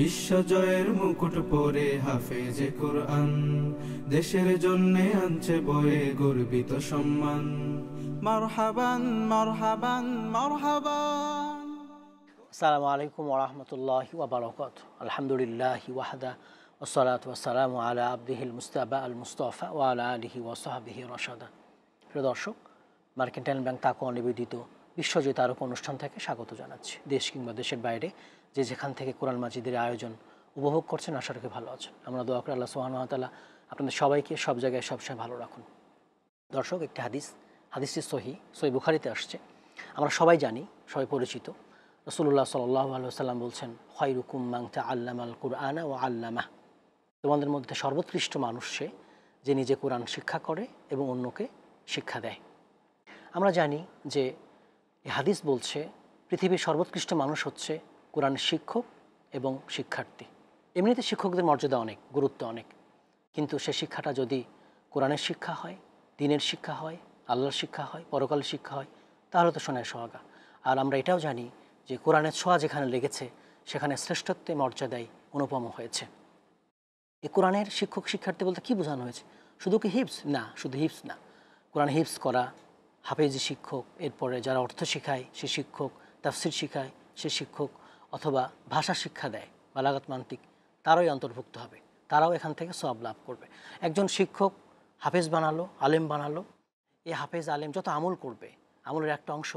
বিশ্বজয়ের মুকুট পরে হাফেজে কোরআন দেশের জন্যে আনছে বয়ে গর্বিত সম্মান মারহাবান মারহাবান মারহাবান আসসালামু আলাইকুম ওয়া বারাকাতু আলহামদুলিল্লাহি ওয়াহদা ওসলাত ওসালাম আলা আবদিহিল মুস্তাফা আল মুস্তফা ওয়া আলা ওয়া সাহবিহি রাশাদা প্রিয় দর্শক মার্কেন্টাইল ব্যাংক তাকে নিবেদিত বিশ্বজয় তারক অনুষ্ঠান থেকে স্বাগত জানাচ্ছি দেশ কিংবা দেশের বাইরে যে যেখান থেকে কোরআন মাজিদের আয়োজন উপভোগ করছেন আশা রাখি ভালো আছেন আমরা দোয়া করে আল্লাহ সোহানতালা আপনাদের সবাইকে সব জায়গায় সবসময় ভালো রাখুন দর্শক একটি হাদিস হাদিসটি সহি সহি বুখারিতে আসছে আমরা সবাই জানি সবাই পরিচিত রসুল্লাহ সাল্লাহ আলসালাম বলছেন হয় রুকুম মাংটা আল কুরআনা ও আল্লামা তোমাদের মধ্যে সর্বোৎকৃষ্ট মানুষ সে যে নিজে কোরআন শিক্ষা করে এবং অন্যকে শিক্ষা দেয় আমরা জানি যে হাদিস বলছে পৃথিবীর সর্বোৎকৃষ্ট মানুষ হচ্ছে কোরআন শিক্ষক এবং শিক্ষার্থী এমনিতে শিক্ষকদের মর্যাদা অনেক গুরুত্ব অনেক কিন্তু সে শিক্ষাটা যদি কোরআনের শিক্ষা হয় দিনের শিক্ষা হয় আল্লাহর শিক্ষা হয় পরকালের শিক্ষা হয় তাহলে তো শোনায় সোহাগা আর আমরা এটাও জানি যে কোরআনের ছোঁয়া যেখানে লেগেছে সেখানে শ্রেষ্ঠত্বে মর্যাদায় অনুপম হয়েছে এ কোরআনের শিক্ষক শিক্ষার্থী বলতে কি বোঝানো হয়েছে শুধু কি হিপস না শুধু হিপস না কোরআন হিপস করা হাফেজি শিক্ষক এরপরে যারা অর্থ শিখায় সে শিক্ষক তাফসির শিখায় সে শিক্ষক অথবা ভাষা শিক্ষা দেয় বালাগত মান্তিক তারাই অন্তর্ভুক্ত হবে তারাও এখান থেকে সব লাভ করবে একজন শিক্ষক হাফেজ বানালো আলেম বানালো এই হাফেজ আলেম যত আমল করবে আমলের একটা অংশ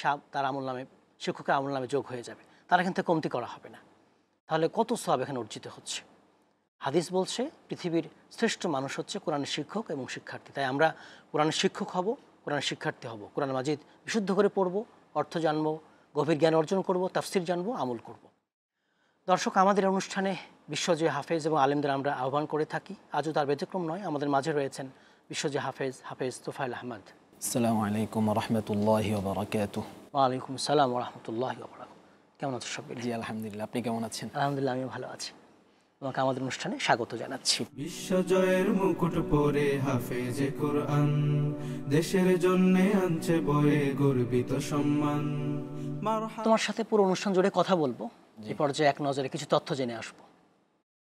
সাব তার আমল নামে শিক্ষকের আমল নামে যোগ হয়ে যাবে তার এখান থেকে কমতি করা হবে না তাহলে কত সব এখানে অর্জিত হচ্ছে হাদিস বলছে পৃথিবীর শ্রেষ্ঠ মানুষ হচ্ছে কোরআনের শিক্ষক এবং শিক্ষার্থী তাই আমরা কোরআনের শিক্ষক হব কোরআন শিক্ষার্থী হব কোরআন মাজিদ বিশুদ্ধ করে পড়ব অর্থ জানবো গভীর জ্ঞান অর্জন করব তাফসির জানব আমল করব দর্শক আমাদের অনুষ্ঠানে বিশ্বজয় হাফেজ এবং আলেমদের আমরা আহ্বান করে থাকি আজও তার ব্যতিক্রম নয় আমাদের মাঝে রয়েছেন বিশ্বজয় হাফেজ হাফেজ তোফাইল আহমদ আলাইকুম কেমন আলহামদুলিল্লাহ আপনি কেমন আছেন আলহামদুলিল্লাহ আমি ভালো আছি আমাদের অনুষ্ঠানে স্বাগত জানাচ্ছি বিশ্বজয়ের কোরআন দেশের জন্য আনছে বয়ে গর্বিত সম্মান তোমার সাথে পুরো অনুষ্ঠান জুড়ে কথা বলবো এ পর্যায়ে এক নজরে কিছু তথ্য জেনে আসবো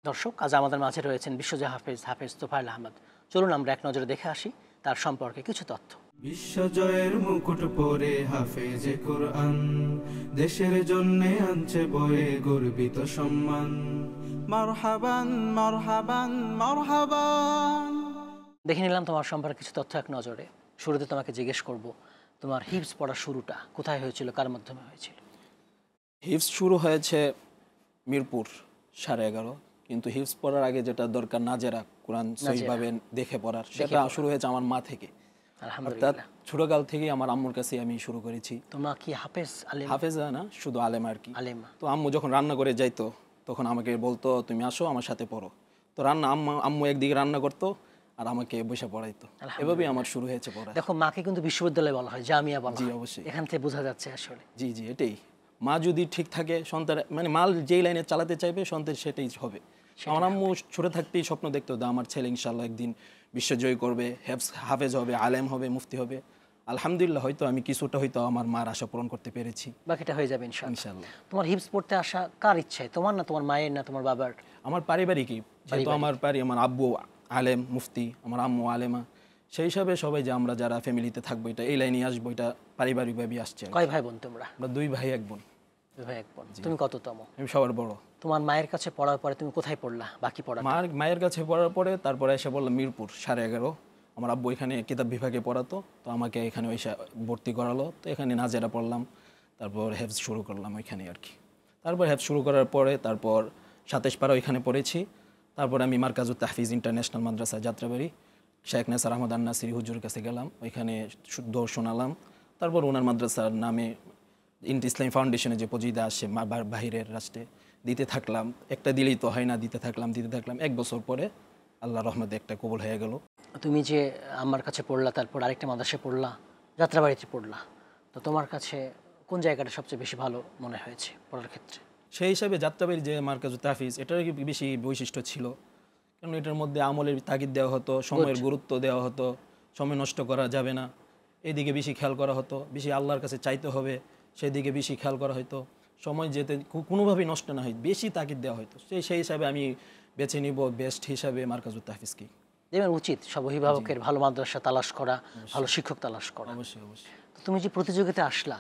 দর্শক আজ আমাদের মাঝে রয়েছেন বিশ্বজয় হাফেজ হাফেজ তোফায়ল আহমদ চলুন আমরা এক নজরে দেখে আসি তার সম্পর্কে কিছু তথ্য বিশ্বজয়ের মুকুট পরে হাফেজ কোরআন দেশের জন্য আনছে বয়ে গর্বিত সম্মান মারহাবান মারহাবান মারহাবান দেখে নিলাম তোমার সম্পর্কে কিছু তথ্য এক নজরে শুরুতে তোমাকে জিজ্ঞেস করব তোমার হিপস পড়া শুরুটা কোথায় হয়েছিল কার মাধ্যমে হয়েছিল হিপস শুরু হয়েছে মিরপুর সাড়ে এগারো কিন্তু হিপস পড়ার আগে যেটা দরকার নাজেরা কোরআন সহিভাবে দেখে পড়ার সেটা শুরু হয়েছে আমার মা থেকে অর্থাৎ ছোটকাল থেকে আমার আম্মুর কাছে আমি শুরু করেছি তোমার কি হাফেজ আলেম হাফেজ না শুধু আলেম আর কি আলেমা তো আম্মু যখন রান্না করে যাইতো তখন আমাকে বলতো তুমি আসো আমার সাথে পড়ো তো রান্না আম্মা আম্মু একদিকে রান্না করতো আর আমাকে বসে পড়াইতো এভাবেই আমার শুরু হয়েছে পড়া দেখো মাকে কিন্তু বিশ্ববিদ্যালয়ে বলা হয় জামিয়া বলা জি অবশ্যই এখান থেকে বোঝা যাচ্ছে আসলে জি জি এটাই মা যদি ঠিক থাকে সন্তান মানে মাল যেই লাইনে চালাতে চাইবে সন্তান সেটাই হবে আমার আম্মু ছোট থাকতেই স্বপ্ন দেখতো দা আমার ছেলে ইনশাল্লাহ একদিন বিশ্বজয়ী করবে হেফস হাফেজ হবে আলেম হবে মুফতি হবে আলহামদুলিল্লাহ হয়তো আমি কিছুটা হয়তো আমার মার আশা পূরণ করতে পেরেছি বাকিটা হয়ে যাবে ইনশাল্লাহ তোমার হিপস পড়তে আসা কার ইচ্ছে তোমার না তোমার মায়ের না তোমার বাবার আমার পারিবারিকই যেহেতু আমার পারি আমার আব্বু আলেম মুফতি আমার আম্মু আলেমা সেই হিসাবে সবাই যে আমরা যারা ফ্যামিলিতে থাকবো এটা এই লাইনে আসবো এটা পারিবারিকভাবেই আসছে কয় ভাই বোন তোমরা আমরা দুই ভাই এক বোন দুই ভাই এক বোন তুমি কততম আমি সবার বড় তোমার মায়ের কাছে পড়ার পরে তুমি কোথায় পড়লা বাকি পড়া মার মায়ের কাছে পড়ার পরে তারপরে এসে বললাম মিরপুর সাড়ে এগারো আমার আব্বু এখানে কিতাব বিভাগে পড়াতো তো আমাকে এখানে এসে ভর্তি করালো তো এখানে নাজেরা পড়লাম তারপর হেফজ শুরু করলাম ওইখানে আর কি তারপর হেফজ শুরু করার পরে তারপর সাতাশ পাড়া ওইখানে পড়েছি তারপর আমি মার্কাজুত তাহফিজ ইন্টারন্যাশনাল মাদ্রাসা যাত্রাবাড়ি শেখ নেসার আহমদ সিরি হুজুর কাছে গেলাম ওইখানে শুদ্ধ শোনালাম তারপর ওনার মাদ্রাসার নামে ইন্ট ইসলাম ফাউন্ডেশনে যে পজিদা আসে বাহিরের রাষ্ট্রে দিতে থাকলাম একটা দিলেই তো হয় না দিতে থাকলাম দিতে থাকলাম এক বছর পরে আল্লাহ রহমদে একটা কবল হয়ে গেল তুমি যে আমার কাছে পড়লা তারপর আরেকটা মাদ্রাসায় পড়লা যাত্রাবাড়িতে পড়লা তো তোমার কাছে কোন জায়গাটা সবচেয়ে বেশি ভালো মনে হয়েছে পড়ার ক্ষেত্রে সেই হিসাবে যাত্রাবাড়ির যে মার্কাজ তাফিজ এটার বেশি বৈশিষ্ট্য ছিল কারণ এটার মধ্যে আমলের তাগিদ দেওয়া হতো সময়ের গুরুত্ব দেওয়া হতো সময় নষ্ট করা যাবে না এদিকে বেশি খেয়াল করা হতো বেশি আল্লাহর কাছে চাইতে হবে সেদিকে বেশি খেয়াল করা হতো সময় যেতে কোনোভাবেই নষ্ট না হয় বেশি তাগিদ দেওয়া হতো সেই সেই হিসাবে আমি বেছে নিব বেস্ট হিসাবে মার্কাজ তাহফিজকে এবার উচিত সব অভিভাবকের ভালো মাদ্রাসা তালাশ করা ভালো শিক্ষক তালাশ করা অবশ্যই অবশ্যই তুমি যে প্রতিযোগিতা আসলা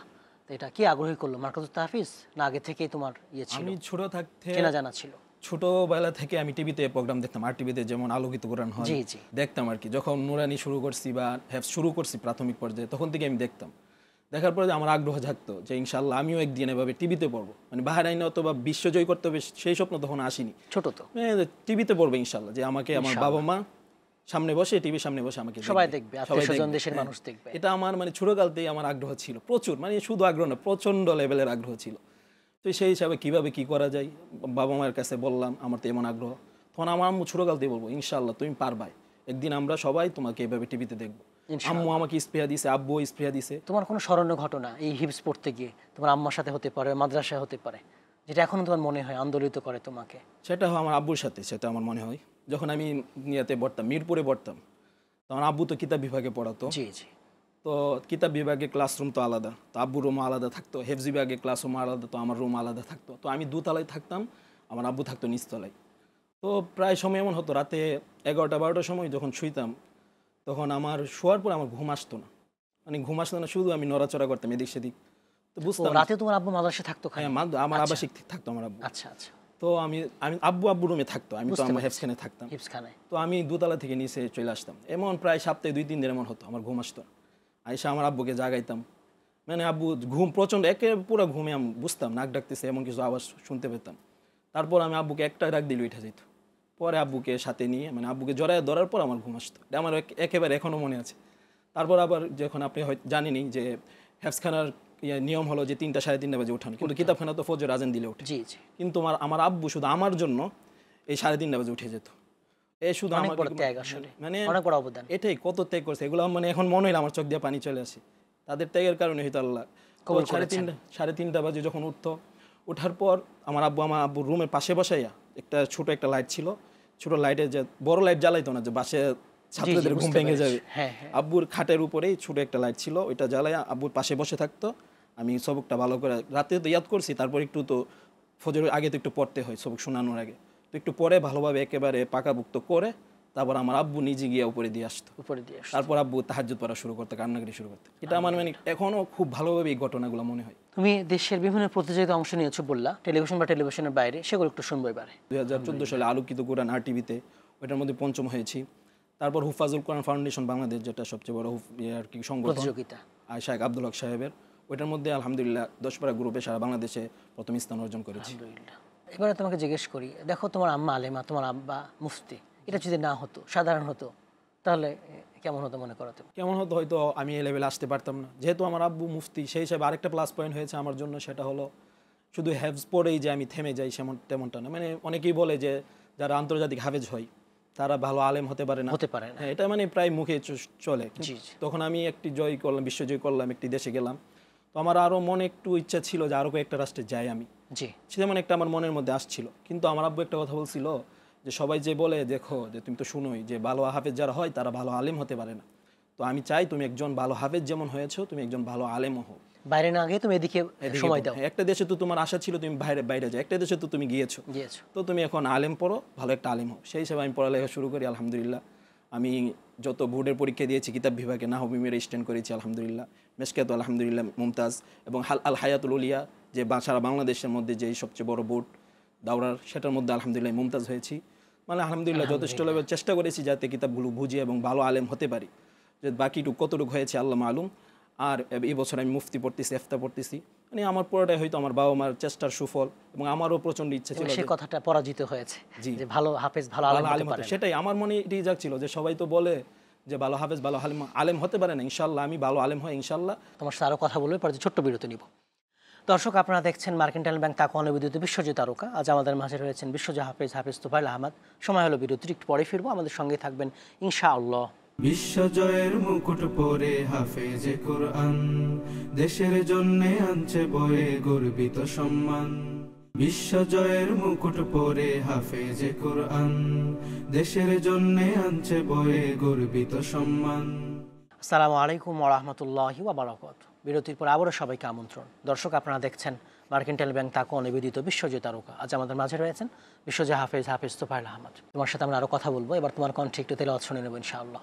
এটা কি আগ্রহী করলো মার্কাজ তাহফিজ না আগে থেকেই তোমার ইয়ে ছিল আমি ছোট থাকতে চেনা জানা ছিল ছোটবেলা থেকে আমি টিভিতে প্রোগ্রাম দেখতাম আর টিভিতে যেমন আলোকিত কোরআন হয় দেখতাম আর কি যখন নুরানি শুরু করছি বা হ্যাভ শুরু করছি প্রাথমিক পর্যায়ে তখন থেকে আমি দেখতাম দেখার পরে আমার আগ্রহ থাকতো যে ইনশাল্লাহ আমিও একদিন এভাবে টিভিতে পড়বো মানে বাহার বাহারাইনে অথবা বিশ্বজয় করতে হবে সেই স্বপ্ন তখন আসিনি ছোট তো টিভিতে পড়বো ইনশাল্লাহ যে আমাকে আমার বাবা মা সামনে বসে টিভির সামনে বসে আমাকে সবাই দেখবে আত্মীয়স্বজন দেশের হ্যাঁ। মানুষ দেখবে এটা আমার মানে ছোটকাল ছোটকালতেই আমার আগ্রহ ছিল প্রচুর মানে শুধু আগ্রহ না প্রচন্ড লেভেলের আগ্রহ ছিল তো সেই হিসাবে কিভাবে কি করা যায় বাবা মায়ের কাছে বললাম আমার তো এমন আগ্রহ তখন আমার আম্মু ছোটকাল থেকে বলবো ইনশাআল্লাহ তুমি পারবাই একদিন আমরা সবাই তোমাকে এভাবে টিভিতে দেখবো আম্মু আমাকে স্প্রেয়া দিছে আব্বু স্প্রেয়া দিছে তোমার কোনো স্মরণীয় ঘটনা এই হিপস পড়তে গিয়ে তোমার আম্মার সাথে হতে পারে মাদ্রাসায় হতে পারে যেটা এখনও তোমার মনে হয় আন্দোলিত করে তোমাকে সেটা হয় আমার আব্বুর সাথে সেটা আমার মনে হয় যখন আমি ইয়াতে পড়তাম মিরপুরে পড়তাম তখন আব্বু তো কিতাব বিভাগে পড়াতো জি জি তো কিতাব বিভাগে ক্লাসরুম তো আলাদা তো আব্বু রুম আলাদা থাকতো হেফজি বিভাগে ক্লাসরুম আলাদা তো আমার রুম আলাদা থাকতো তো আমি দুতলায় থাকতাম আমার আব্বু থাকতো নিচতলায় তো প্রায় সময় এমন হতো রাতে এগারোটা বারোটার সময় যখন শুইতাম তখন আমার শোয়ার পর আমার ঘুম আসতো না মানে ঘুম আসতো না শুধু আমি নড়াচড়া করতাম এদিক সেদিক তো বুঝতাম রাতে তোমার আব্বু মাদ্রাসা থাকতো হ্যাঁ আমার আচ্ছা। আবাসিক থাকতো আমার আব্বু আচ্ছা আচ্ছা তো আমি আমি আব্বু আব্বু রুমে থাকতো আমি তো আমার হেফসখানে থাকতাম হেফসখানে তো আমি দোতলা থেকে নিচে চলে আসতাম এমন প্রায় সপ্তাহে দুই তিন দিন এমন হতো আমার ঘুম আসতো আইসা আমার আব্বুকে জাগাইতাম মানে আব্বু ঘুম প্রচণ্ড একে পুরো ঘুমে আমি বুঝতাম নাক ডাকতেছে এমন কিছু আওয়াজ শুনতে পেতাম তারপর আমি আব্বুকে একটা ডাক দিলে উঠে যেত পরে আব্বুকে সাথে নিয়ে মানে আব্বুকে জড়ায় ধরার পর আমার ঘুম আসতো আমার একেবারে এখনও মনে আছে তারপর আবার যখন আপনি হয় জানেনি যে হেফসখানার ইয়ে নিয়ম হলো যে তিনটা সাড়ে তিনটা বাজে উঠান কিন্তু কিতাবখানা তো ফজর আজান দিলে উঠে কিন্তু আমার আমার আব্বু শুধু আমার জন্য এই সাড়ে তিনটা বাজে উঠে যেত এ শুধু মানে এটাই কত ত্যাগ করছে এগুলো মানে এখন মনে আমার চোখ দিয়ে পানি চলে আসে তাদের ত্যাগের কারণে হয়তো আল্লাহ সাড়ে তিনটা সাড়ে তিনটা বাজে যখন পর আমার আব্বু আমার আব্বুর রুমের পাশে বসাইয়া একটা ছোট একটা লাইট ছিল ছোট লাইটে যে বড় লাইট জ্বালাইতো না যে বাসে ছাত্রদের ঘুম ভেঙে যাবে হ্যাঁ, হ্যাঁ। আব্বুর খাটের উপরেই ছোট একটা লাইট ছিল ওইটা জ্বালাই আব্বুর পাশে বসে থাকতো আমি সবকটা ভালো করে রাতে তো ইয়াদ করছি তারপর একটু তো ফজরের আগে তো একটু পড়তে হয় সবক শোনানোর আগে তো একটু পরে ভালোভাবে একেবারে পাকাভুক্ত করে তারপর আমার আব্বু নিজে গিয়ে উপরে দিয়ে আসতো উপরে দিয়ে তারপর আব্বু তাহাজ্জুদ পড়া শুরু করতো কান্নাকাটি শুরু করতো এটা আমার মানে এখনও খুব ভালোভাবে এই ঘটনাগুলো মনে হয় তুমি দেশের বিভিন্ন প্রতিযোগিতা অংশ নিয়েছো বললা টেলিভিশন বা টেলিভিশনের বাইরে সেগুলো একটু শুনবো এবারে দুই হাজার চোদ্দো সালে আলোকিত কোরআন আর টিভিতে ওইটার মধ্যে পঞ্চম হয়েছি তারপর হুফাজুল কোরআন ফাউন্ডেশন বাংলাদেশ যেটা সবচেয়ে বড় ইয়ে আর কি সংগঠন প্রতিযোগিতা আর শাহেক আব্দুল হক সাহেবের ওইটার মধ্যে আলহামদুলিল্লাহ দশ পারা গ্রুপে সারা বাংলাদেশে প্রথম স্থান অর্জন করেছি এবারে তোমাকে জিজ্ঞেস করি দেখো তোমার আম্মা আলেমা তোমার আব্বা মুফতি এটা যদি না হতো সাধারণ হতো তাহলে কেমন হতো মনে করো কেমন হতো হয়তো আমি এই লেভেলে আসতে পারতাম না যেহেতু আমার আব্বু মুফতি সেই হিসাবে আরেকটা প্লাস পয়েন্ট হয়েছে আমার জন্য সেটা হলো শুধু হ্যাভস পড়েই যে আমি থেমে যাই সেমন তেমনটা না মানে অনেকেই বলে যে যারা আন্তর্জাতিক হাভেজ হয় তারা ভালো আলেম হতে পারে না হতে পারে না হ্যাঁ, এটা মানে প্রায় মুখে চলে তখন আমি একটি জয় করলাম বিশ্বজয় করলাম একটি দেশে গেলাম তো আমার আরও মনে একটু ইচ্ছা ছিল যে আরও কয়েকটা রাষ্ট্রে যাই আমি জি সেমন একটা আমার মনের মধ্যে আসছিল কিন্তু আমার আব্বু একটা কথা বলছিল যে সবাই যে বলে দেখো যে তুমি তো শুনোই যে ভালো হাফেজ যারা হয় তারা ভালো আলেম হতে পারে না তো আমি চাই তুমি একজন ভালো হাফেজ যেমন হয়েছো তুমি একজন ভালো আলেমও হো বাইরে না গিয়ে তুমি এদিকে সময় দাও হ্যাঁ, একটা দেশে তো তোমার আশা ছিল তুমি বাইরে বাইরে যাও একটা দেশে তো তুমি গিয়েছো তো তুমি এখন আলেম পড়ো ভালো একটা আলেম হো সেই হিসাবে আমি পড়ালেখা শুরু করি আলহামদুলিল্লাহ আমি যত বোর্ডের পরীক্ষা দিয়েছি কিতাব বিভাগে নাহবিমের স্ট্যান্ড করেছি আলহামদুলিল্লাহ মেশকাত আলহামদুলিল্লাহ মুমতাজ এবং হাল আল হায়াতুল উলিয়া যে সারা বাংলাদেশের মধ্যে যেই সবচেয়ে বড় বোর্ড দাওরার সেটার মধ্যে আলহামদুলিল্লাহ মুমতাজ হয়েছি মানে আলহামদুলিল্লাহ যথেষ্ট লেভেল চেষ্টা করেছি যাতে কিতাবগুলো বুঝি এবং ভালো আলেম হতে পারি যে বাকিটুকু কতটুকু হয়েছে আল্লাহ আলম আর এই বছর আমি মুফতি পড়তেছি এফতা পড়তেছি মানে আমার পুরোটাই হয়তো আমার বাবা মার চেষ্টার সুফল এবং আমারও প্রচন্ড ইচ্ছা ছিল সেই কথাটা পরাজিত হয়েছে যে ভালো হাফেজ ভালো আলম সেটাই আমার মনে এটাই যাচ্ছিল যে সবাই তো বলে যে ভালো হাফেজ ভালো আলেম আলেম হতে পারে না ইনশাল্লাহ আমি ভালো আলেম হয় ইনশাল্লাহ তোমার সাথে আরও কথা বলবে পরে ছোট্ট বিরতি নিব দর্শক আপনারা দেখছেন মার্কেন্টাইল ব্যাংক তাকু অনুবিদিত বিশ্বজিৎ তারকা আজ আমাদের মাঝে রয়েছেন বিশ্বজ হাফেজ হাফেজ তুফাইল আহমদ সময় হলো বিরতির একটু পরে ফিরবো আমাদের সঙ্গে থাকবেন ইনশাআল্লাহ বিশ্বজয়ের মুকুট পরে কোরআন দেশের জন্যে আনছে বয়ে গর্বিত সম্মান বিশ্বজয়ের মুকুট পরে হাফেজে কোরআন দেশের জন্য আনছে বয়ে গর্বিত সম্মান আসসালামু আলাইকুম ওরহমতুল্লাহি ওবরাকাত বিরতির পর আবারও সবাইকে আমন্ত্রণ দর্শক আপনারা দেখছেন মার্কেন্টাইল ব্যাংক তাকে অনিবেদিত বিশ্বজয় তারকা আজ আমাদের মাঝে রয়েছেন বিশ্বজয় হাফেজ হাফেজ তোফাইল আহমদ তোমার সাথে আমরা আরও কথা বলবো এবার তোমার কণ্ঠে একটু তেলে অচ্ছনে নেব ইনশাআল্লাহ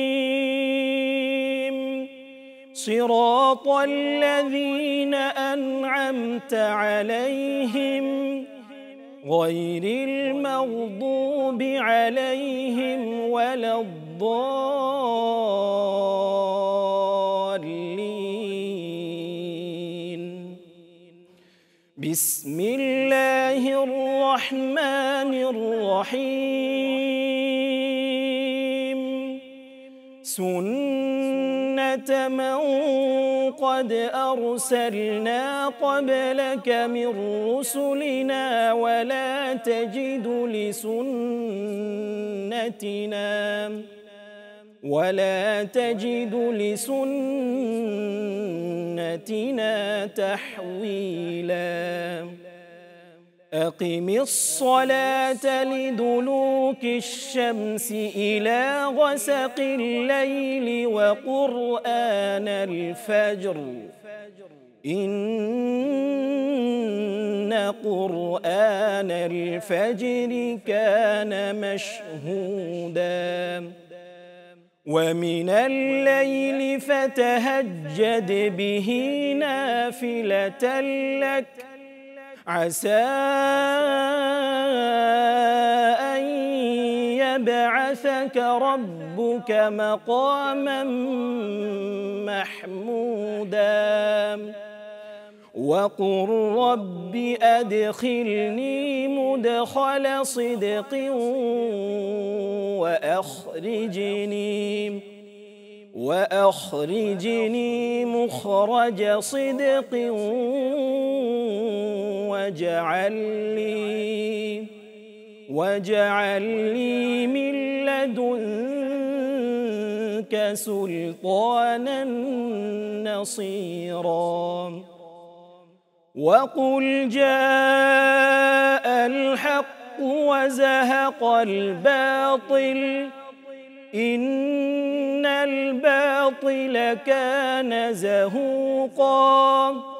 صراط الذين أنعمت عليهم غير المغضوب عليهم ولا الضالين بسم الله الرحمن الرحيم سنة من قد أرسلنا قبلك من رسلنا ولا تجد لسنتنا ولا تجد لسنتنا تحويلاً أقم الصلاة لدلوك الشمس إلى غسق الليل وقرآن الفجر إن قرآن الفجر كان مشهوداً ومن الليل فتهجد به نافلة لك عسى أن يبعثك ربك مقاما محمودا وقل رب أدخلني مدخل صدق وأخرجني وأخرجني مخرج صدق واجعل لي واجعل لي من لدنك سلطانا نصيرا وقل جاء الحق وزهق الباطل إن الباطل كان زهوقاً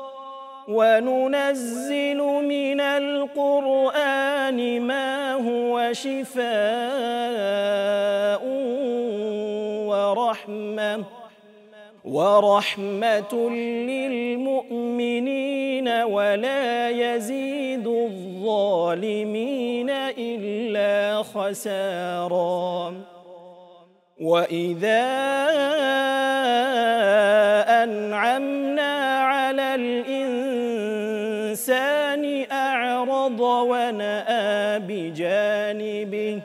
وننزل من القرآن ما هو شفاء ورحمة ورحمة للمؤمنين ولا يزيد الظالمين إلا خسارا وإذا أنعمنا على الإنسان الإنسان أعرض ونأى بجانبه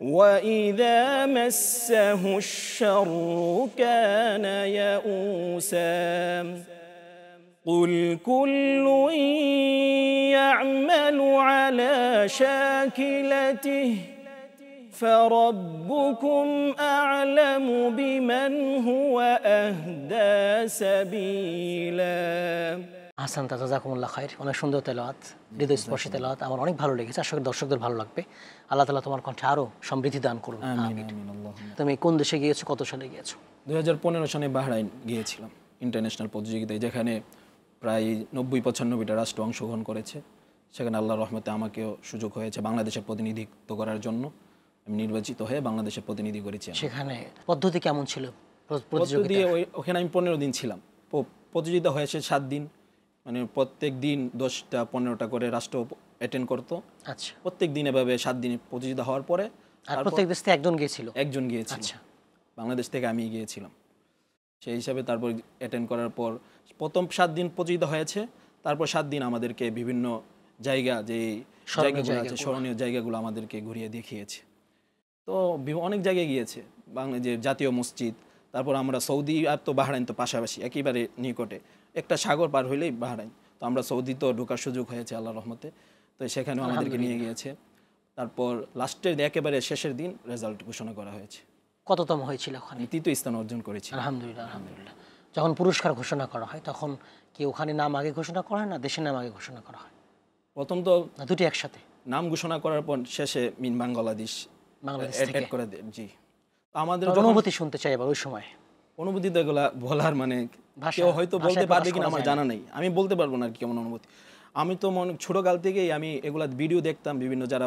وإذا مسه الشر كان يئوسا قل كل يعمل على شاكلته فربكم أعلم بمن هو أهدى سبيلاً আহসান তাজা জাকুমুল্লা খায়ের অনেক সুন্দর তেলাওয়াত স্পর্শী তেলাওয়াত আমার অনেক ভালো লেগেছে আশা করি দর্শকদের ভালো লাগবে আল্লাহ তালা তোমার কণ্ঠে আরও সমৃদ্ধি দান করবে তুমি কোন দেশে গিয়েছো কত সালে গিয়েছো দু হাজার পনেরো সালে বাহরাইন গিয়েছিলাম ইন্টারন্যাশনাল প্রতিযোগিতায় যেখানে প্রায় নব্বই পঁচানব্বইটা রাষ্ট্র অংশগ্রহণ করেছে সেখানে আল্লাহ রহমতে আমাকেও সুযোগ হয়েছে বাংলাদেশের প্রতিনিধিত্ব করার জন্য আমি নির্বাচিত হয়ে বাংলাদেশের প্রতিনিধি করেছি সেখানে পদ্ধতি কেমন ছিল প্রতিযোগিতা ওখানে আমি পনেরো দিন ছিলাম প্রতিযোগিতা হয়েছে সাত দিন মানে প্রত্যেক দিন দশটা পনেরোটা করে রাষ্ট্র অ্যাটেন্ড করতো আচ্ছা প্রত্যেক দিন এভাবে সাত দিনে প্রতিযোগিতা হওয়ার পরে প্রত্যেক দেশ থেকে একজন গিয়েছিল একজন গিয়েছিল আচ্ছা বাংলাদেশ থেকে আমি গিয়েছিলাম সেই হিসাবে তারপর অ্যাটেন্ড করার পর প্রথম সাত দিন প্রতিযোগিতা হয়েছে তারপর সাত দিন আমাদেরকে বিভিন্ন জায়গা যে জায়গাগুলো আছে স্মরণীয় জায়গাগুলো আমাদেরকে ঘুরিয়ে দেখিয়েছে তো অনেক জায়গায় গিয়েছে বাংলা যে জাতীয় মসজিদ তারপর আমরা সৌদি আর তো বাহারাইন তো পাশাপাশি একেবারে নিকটে একটা সাগর পার হইলেই বাহারাইন তো আমরা সৌদিতেও ঢোকার সুযোগ হয়েছে আল্লাহ রহমতে তো সেখানেও আমাদেরকে নিয়ে গিয়েছে তারপর লাস্টের একেবারে শেষের দিন রেজাল্ট ঘোষণা করা হয়েছে কততম হয়েছিল ওখানে তৃতীয় স্থান অর্জন করেছি আলহামদুলিল্লাহ আলহামদুলিল্লাহ যখন পুরস্কার ঘোষণা করা হয় তখন কি ওখানে নাম আগে ঘোষণা করা হয় না দেশের নাম আগে ঘোষণা করা হয় প্রথম তো দুটি একসাথে নাম ঘোষণা করার পর শেষে মিন বাংলাদেশ বাংলাদেশ করে দেন জি আমাদের অনুভূতি শুনতে চাই এবার ওই সময় অনুভূতি তো এগুলা বলার মানে কেউ হয়তো বলতে পারবে কিনা আমার জানা নেই আমি বলতে পারবো না আর কি কেমন অনুভূতি আমি তো মনে ছোটোকাল থেকেই আমি এগুলা ভিডিও দেখতাম বিভিন্ন যারা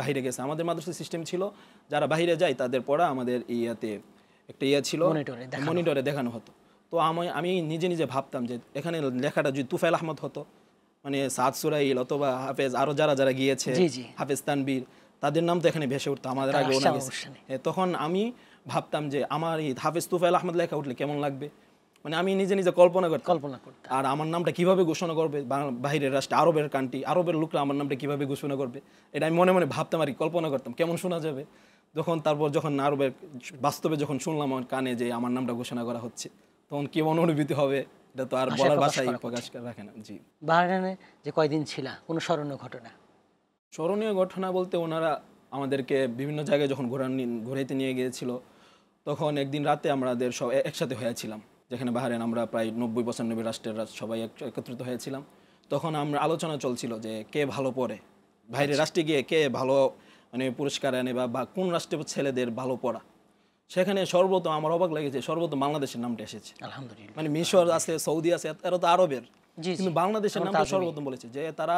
বাহিরে গেছে আমাদের মাদ্রাসা সিস্টেম ছিল যারা বাহিরে যায় তাদের পড়া আমাদের ইয়াতে একটা ইয়া ছিল মনিটরে দেখানো হতো তো আমি আমি নিজে নিজে ভাবতাম যে এখানে লেখাটা যদি তুফাইল আহমদ হতো মানে সাদ সুরাইল অথবা হাফেজ আরও যারা যারা গিয়েছে হাফেজ তানবীর তাদের নাম তো এখানে ভেসে উঠতো আমাদের আগে তখন আমি ভাবতাম যে আমার এই হাফেজ তুফাইল আহমদ লেখা উঠলে কেমন লাগবে মানে আমি নিজে নিজে কল্পনা করি কল্পনা করতাম আর আমার নামটা কিভাবে ঘোষণা করবে বাহিরের রাষ্ট্রে আরবের কান্ট্রি আরবের লোকরা আমার নামটা কিভাবে ঘোষণা করবে এটা আমি মনে মনে ভাবতাম আর কল্পনা করতাম কেমন শোনা যাবে যখন তারপর যখন আরবের বাস্তবে যখন শুনলাম আমার কানে যে আমার নামটা ঘোষণা করা হচ্ছে তখন কি অনুভূতি হবে এটা তো আর বলার ভাষায় প্রকাশ করে রাখে না জি বাহরাইনে যে কয়দিন ছিল কোনো স্মরণীয় ঘটনা স্মরণীয় ঘটনা বলতে ওনারা আমাদেরকে বিভিন্ন জায়গায় যখন ঘোরা ঘুরাইতে নিয়ে গিয়েছিল তখন একদিন রাতে আমাদের সব একসাথে হয়েছিলাম যেখানে বাহারেন আমরা প্রায় নব্বই পঁচানব্বই রাষ্ট্রের সবাই একত্রিত হয়েছিলাম তখন আমরা আলোচনা চলছিল যে কে ভালো পড়ে বাইরে আচ্ছা। রাষ্ট্রে গিয়ে কে ভালো মানে পুরস্কার এনে বা কোন রাষ্ট্রের ছেলেদের ভালো পড়া সেখানে সর্বত আমার অবাক লেগেছে সর্বত বাংলাদেশের নামটা এসেছে আলহামদুলিল্লাহ মানে মিশর আছে সৌদি আছে এরা তো আরবের কিন্তু বাংলাদেশের নামটা সর্বপ্রথম বলেছে যে তারা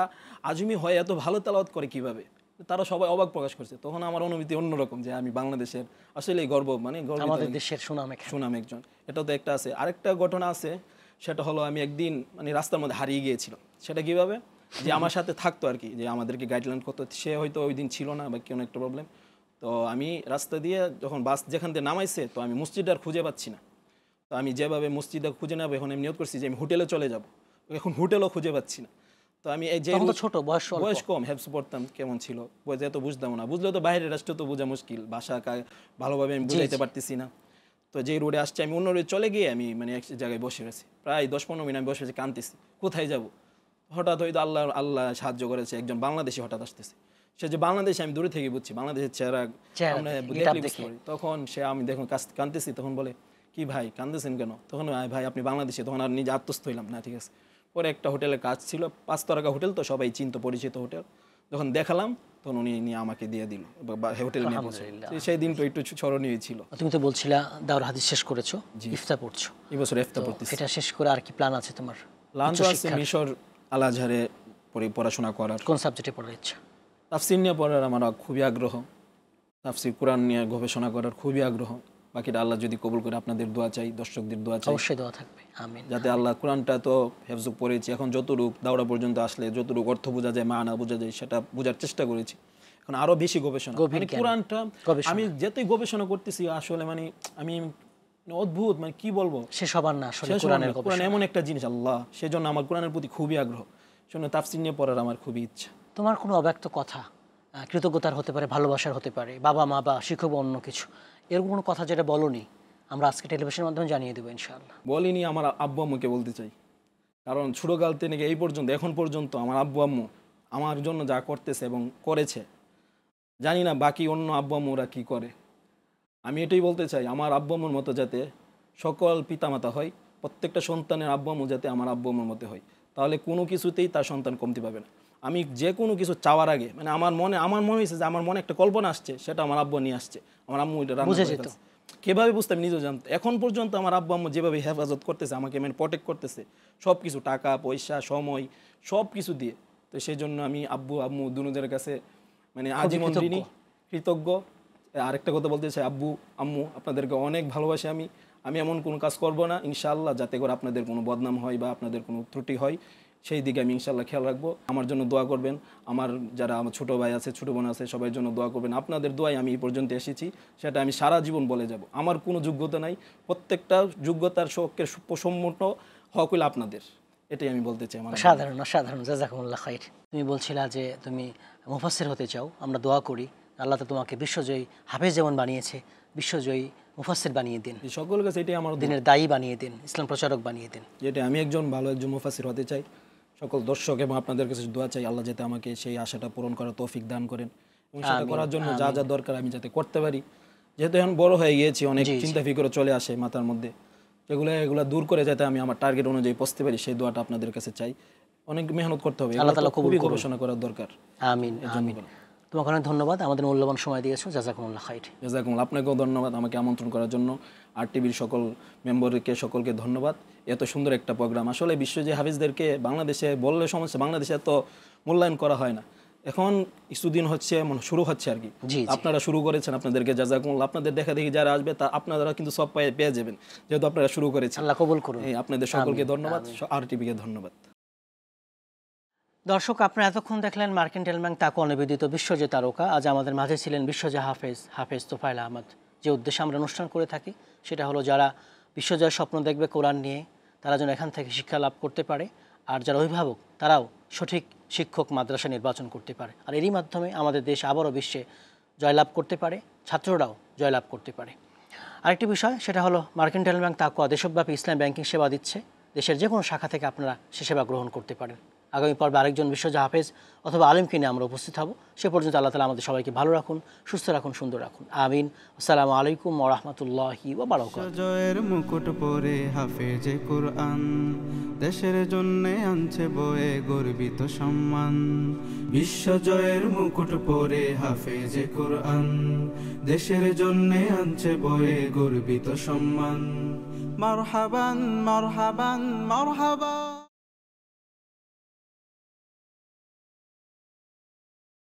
আজমি হয় এত ভালো তালাওয়াত করে কিভাবে তারা সবাই অবাক প্রকাশ করছে তখন আমার অনুভূতি অন্যরকম যে আমি বাংলাদেশের আসলে গর্ব মানে আমাদের দেশের সুনাম সুনাম একজন এটা তো একটা আছে আরেকটা ঘটনা আছে সেটা হলো আমি একদিন মানে রাস্তার মধ্যে হারিয়ে গিয়েছিলাম সেটা কিভাবে যে আমার সাথে থাকতো আর কি যে আমাদেরকে গাইডলাইন করতো সে হয়তো ওই দিন ছিল না বা কোনো একটা প্রবলেম তো আমি রাস্তা দিয়ে যখন বাস যেখান থেকে নামাইছে তো আমি মসজিদটা খুঁজে পাচ্ছি না তো আমি যেভাবে মসজিদটা খুঁজে নেবো এখন আমি নিয়োগ করছি যে আমি হোটেলে চলে যাব এখন হোটেলও খুঁজে পাচ্ছি না তো আমি এই যে ছোট বয়স বয়স কম হেল্প পড়তাম কেমন ছিল এত বুঝতাম না বুঝলেও তো বাইরের রাষ্ট্র তো বোঝা মুশকিল ভাষা ভালোভাবে আমি বুঝাইতে পারতেছি না তো যেই রোডে আসছে আমি অন্য রোডে চলে গিয়ে আমি মানে এক জায়গায় বসে রয়েছি প্রায় দশ পনেরো মিনিট আমি বসে রয়েছি কাঁদতেছি কোথায় যাব হঠাৎ হয়তো আল্লাহ আল্লাহ সাহায্য করেছে একজন বাংলাদেশি হঠাৎ আসতেছে সে যে বাংলাদেশে আমি দূরে থেকে বুঝছি বাংলাদেশের চেহারা তখন সে আমি দেখুন কাঁদতেছি তখন বলে কি ভাই কাঁদতেছেন কেন তখন ভাই আপনি বাংলাদেশে তখন আর নিজে আত্মস্থ হইলাম না ঠিক আছে পরে একটা হোটেলে কাজ ছিল পাঁচ তারকা হোটেল তো সবাই চিন্ত পরিচিত হোটেল যখন দেখালাম তখন উনি নিয়ে আমাকে দিয়ে দিল বা নিয়ে সেই দিন তো একটু স্মরণীয় ছিল তুমি তো বলছিলা দাওয়ার হাদিস শেষ করেছো ইফতা পড়ছো এবছর ইফতা পড়তে সেটা শেষ করে আর কি প্ল্যান আছে তোমার প্ল্যান তো আছে মিশর আল আজহারে পড়াশোনা করার কোন সাবজেক্টে পড়ার ইচ্ছা তাফসির নিয়ে পড়ার আমার খুবই আগ্রহ তাফসির কোরআন নিয়ে গবেষণা করার খুবই আগ্রহ বাকিটা আল্লাহ যদি কবুল করে আপনাদের দোয়া চাই দর্শকদের দোয়া চাই অবশ্যই দোয়া থাকবে আমিন যাতে আল্লাহ কোরআনটা তো হেফজুক পড়েছি এখন যতটুক দাওড়া পর্যন্ত আসলে যতটুক অর্থ বোঝা যায় মানা বোঝা যায় সেটা বোঝার চেষ্টা করেছি এখন আরও বেশি গবেষণা মানে কোরআনটা আমি যেতেই গবেষণা করতেছি আসলে মানে আমি মানে অদ্ভুত মানে কি বলবো সে সবার না আসলে কোরআনের কোরআন এমন একটা জিনিস আল্লাহ সেজন্য আমার কোরআনের প্রতি খুবই আগ্রহ সেজন্য তাফসির নিয়ে পড়ার আমার খুবই ইচ্ছা তোমার কোনো অব্যক্ত কথা কৃতজ্ঞতার হতে পারে ভালোবাসার হতে পারে বাবা মা বা শিক্ষক অন্য কিছু এরকম কোনো কথা যেটা বলনি আমরা আজকে টেলিভিশনের মাধ্যমে জানিয়ে দেবো ইনশাআল্লাহ বলিনি আমার আব্বু আম্মুকে বলতে চাই কারণ ছোটোকাল থেকে এই পর্যন্ত এখন পর্যন্ত আমার আব্বু আম্মু আমার জন্য যা করতেছে এবং করেছে জানি না বাকি অন্য আব্বু আম্মুরা কী করে আমি এটাই বলতে চাই আমার আব্বু আম্মুর মতো যাতে সকল পিতামাতা হয় প্রত্যেকটা সন্তানের আব্বু আম্মু যাতে আমার আব্বু আম্মুর মতো হয় তাহলে কোনো কিছুতেই তার সন্তান কমতি পাবে না আমি যে কোনো কিছু চাওয়ার আগে মানে আমার মনে আমার মনে হয়েছে যে আমার মনে একটা কল্পনা আসছে সেটা আমার আব্বা নিয়ে আসছে আমার আম্মু এটা রান্না করে কীভাবে বুঝতে আমি নিজেও জানতো এখন পর্যন্ত আমার আব্বা আম্মু যেভাবে হেফাজত করতেছে আমাকে মানে প্রটেক্ট করতেছে সব কিছু টাকা পয়সা সময় সব কিছু দিয়ে তো সেই জন্য আমি আব্বু আম্মু দুজনের কাছে মানে আজীবন ঋণী কৃতজ্ঞ আরেকটা কথা বলতে চাই আব্বু আম্মু আপনাদেরকে অনেক ভালোবাসি আমি আমি এমন কোনো কাজ করব না ইনশাল্লাহ যাতে করে আপনাদের কোনো বদনাম হয় বা আপনাদের কোনো ত্রুটি হয় সেই দিকে আমি ইনশাল্লাহ খেয়াল রাখবো আমার জন্য দোয়া করবেন আমার যারা আমার ছোটো ভাই আছে ছোটো বোন আছে সবাই জন্য দোয়া করবেন আপনাদের দোয়াই আমি এই পর্যন্ত এসেছি সেটা আমি সারা জীবন বলে যাব আমার কোনো যোগ্যতা নাই প্রত্যেকটা যোগ্যতার শোকের প্রসম্মত হক হইল আপনাদের এটাই আমি বলতে চাই আমার সাধারণ সাধারণ জাজাকুল্লাহ খাই তুমি বলছিলা যে তুমি মুফাসের হতে চাও আমরা দোয়া করি আল্লাহ তো তোমাকে বিশ্বজয়ী হাফেজ যেমন বানিয়েছে বিশ্বজয়ী মুফাসের বানিয়ে দিন সকল কাছে এটাই আমার দিনের দায়ী বানিয়ে দিন ইসলাম প্রচারক বানিয়ে দিন যেটা আমি একজন ভালো একজন মুফাসির হতে চাই সকল দর্শক এবং আপনাদের কাছে দোয়া চাই আল্লাহ যাতে আমাকে সেই আশাটা পূরণ করার তৌফিক দান করেন এবং সেটা করার জন্য যা যা দরকার আমি যাতে করতে পারি যেহেতু এখন বড় হয়ে গিয়েছি অনেক চিন্তা ফিকর চলে আসে মাথার মধ্যে এগুলো এগুলো দূর করে যাতে আমি আমার টার্গেট অনুযায়ী পৌঁছতে পারি সেই দোয়াটা আপনাদের কাছে চাই অনেক মেহনত করতে হবে আল্লাহ তালা খুবই গবেষণা করার দরকার আমিন আমিন তোমাকে অনেক ধন্যবাদ আমাদের মূল্যবান সময় দিয়েছো জাজাকুমুল্লাহ খাইট জাজাকুমুল্লাহ আপনাকেও ধন্যবাদ আমাকে আমন্ত্রণ করার জন্য আর টিভির সকল মেম্বারকে সকলকে ধন্যবাদ এত সুন্দর একটা প্রোগ্রাম আসলে বিশ্বজি হাফিজদেরকে বাংলাদেশে বললে সমস্যা বাংলাদেশে এত মূল্যায়ন করা হয় না এখন কিছুদিন হচ্ছে মানে শুরু হচ্ছে আর কি আপনারা শুরু করেছেন আপনাদেরকে যা যা আপনাদের দেখা দেখি যারা আসবে তা আপনারা কিন্তু সব পেয়ে পেয়ে যাবেন যেহেতু আপনারা শুরু করেছেন আল্লাহ কবুল করুন আপনাদের সকলকে ধন্যবাদ আর টিভিকে ধন্যবাদ দর্শক আপনারা এতক্ষণ দেখলেন মার্কিন ব্যাংক তাকে অনিবেদিত বিশ্ব যে তারকা আজ আমাদের মাঝে ছিলেন বিশ্বজয় হাফেজ হাফেজ তোফায়ল আহমদ যে উদ্দেশ্যে আমরা অনুষ্ঠান করে থাকি সেটা হলো যারা বিশ্বজয়ের স্বপ্ন দেখবে কোরআন নিয়ে তারা যেন এখান থেকে শিক্ষা লাভ করতে পারে আর যারা অভিভাবক তারাও সঠিক শিক্ষক মাদ্রাসা নির্বাচন করতে পারে আর এরই মাধ্যমে আমাদের দেশ আবারও বিশ্বে জয়লাভ করতে পারে ছাত্ররাও জয়লাভ করতে পারে আরেকটি বিষয় সেটা হলো মার্কেন্টাইল ব্যাংক তাকুয়া দেশব্যাপী ইসলাম ব্যাংকিং সেবা দিচ্ছে দেশের যে কোনো শাখা থেকে আপনারা সে সেবা গ্রহণ করতে পারেন আগামী পর্বে আরেকজন বিশ্বজ হাফেজ অথবা আলিমকে নিয়ে আমরা উপস্থিত হব সে পর্যন্ত আল্লাহ তালা আমাদের সবাইকে ভালো রাখুন সুস্থ রাখুন সুন্দর রাখুন আমিন আসসালামু আলাইকুম ও রহমতুল্লাহি জয়ের মুকুট পরে হাফেজ কোরআন দেশের জন্য আনছে বয়ে গর্বিত সম্মান বিশ্বজয়ের মুকুট পরে হাফেজ কোরআন দেশের জন্য আনছে বয়ে গর্বিত সম্মান মারহাবান মারহাবান মারহাবা